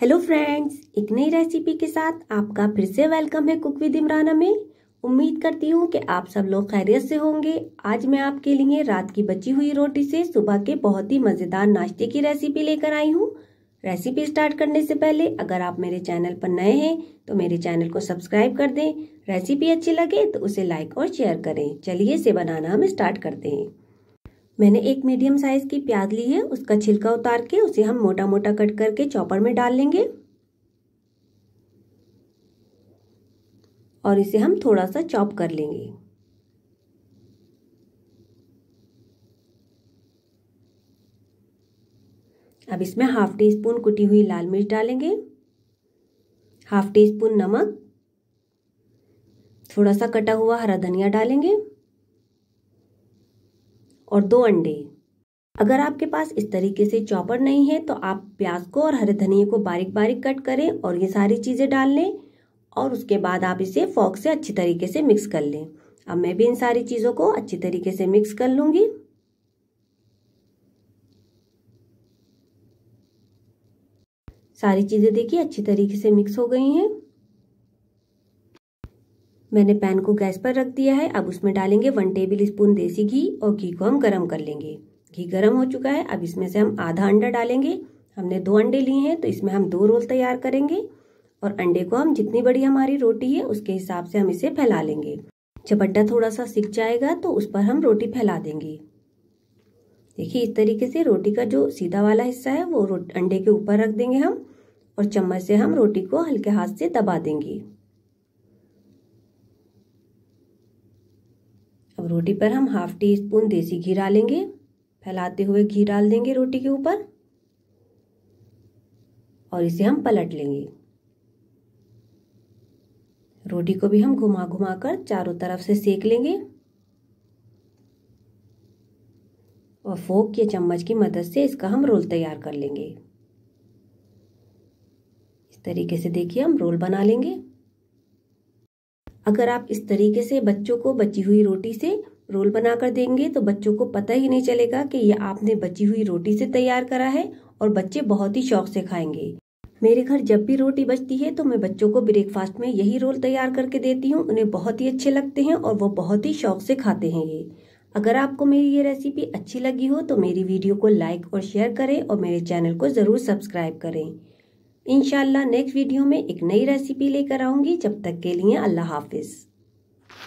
hello friends एक नई recipe के साथ आपका फिर से वेलकम है कुक विद इमराना में उम्मीद करती हूँ कि आप सब लोग खैरियत से होंगे आज मैं आपके लिए रात की बची हुई रोटी से सुबह के बहुत ही मज़ेदार नाश्ते की रेसिपी लेकर आई हूँ रेसिपी स्टार्ट करने से पहले अगर आप मेरे चैनल पर नए हैं तो मेरे चैनल को सब्सक्राइब कर दें रेसिपी अच्छी लगे तो उसे लाइक और शेयर करें चलिए इसे बनाना हम स्टार्ट करते हैं मैंने एक मीडियम साइज की प्याज ली है उसका छिलका उतार के उसे हम मोटा मोटा कट करके चॉपर में डाल लेंगे और इसे हम थोड़ा सा चॉप कर लेंगे अब इसमें हाफ टी स्पून कुटी हुई लाल मिर्च डालेंगे हाफ टी स्पून नमक थोड़ा सा कटा हुआ हरा धनिया डालेंगे और दो अंडे अगर आपके पास इस तरीके से चॉपर नहीं है तो आप प्याज को और हरे धनिए को बारीक बारीक कट करें और ये सारी चीज़ें डाल लें और उसके बाद आप इसे फॉक से अच्छी तरीके से मिक्स कर लें अब मैं भी इन सारी चीज़ों को अच्छी तरीके से मिक्स कर लूँगी सारी चीज़ें देखिए अच्छी तरीके से मिक्स हो गई हैं मैंने पैन को गैस पर रख दिया है अब उसमें डालेंगे वन टेबल स्पून देसी घी और घी को हम गर्म कर लेंगे घी गर्म हो चुका है अब इसमें से हम आधा अंडा डालेंगे हमने दो अंडे लिए हैं तो इसमें हम दो रोल तैयार करेंगे और अंडे को हम जितनी बड़ी हमारी रोटी है उसके हिसाब से हम इसे फैला लेंगे जब अंडा थोड़ा सा सिक जाएगा तो उस पर हम रोटी फैला देंगे देखिए इस तरीके से रोटी का जो सीधा वाला हिस्सा है वो अंडे के ऊपर रख देंगे हम और चम्मच से हम रोटी को हल्के हाथ से दबा देंगे अब रोटी पर हम हाफ टी स्पून देसी घी डालेंगे फैलाते हुए घी डाल देंगे रोटी के ऊपर और इसे हम पलट लेंगे रोटी को भी हम घुमा घुमा कर चारों तरफ से सेक लेंगे और फोक या चम्मच की मदद से इसका हम रोल तैयार कर लेंगे इस तरीके से देखिए हम रोल बना लेंगे अगर आप इस तरीके से बच्चों को बची हुई रोटी से रोल बनाकर देंगे तो बच्चों को पता ही नहीं चलेगा कि ये आपने बची हुई रोटी से तैयार करा है और बच्चे बहुत ही शौक से खाएंगे मेरे घर जब भी रोटी बचती है तो मैं बच्चों को ब्रेकफास्ट में यही रोल तैयार करके देती हूँ उन्हें बहुत ही अच्छे लगते हैं और वो बहुत ही शौक से खाते हैं ये अगर आपको मेरी ये रेसिपी अच्छी लगी हो तो मेरी वीडियो को लाइक और शेयर करें और मेरे चैनल को ज़रूर सब्सक्राइब करें इन नेक्स्ट वीडियो में एक नई रेसिपी लेकर आऊँगी जब तक के लिए अल्लाह हाफिज़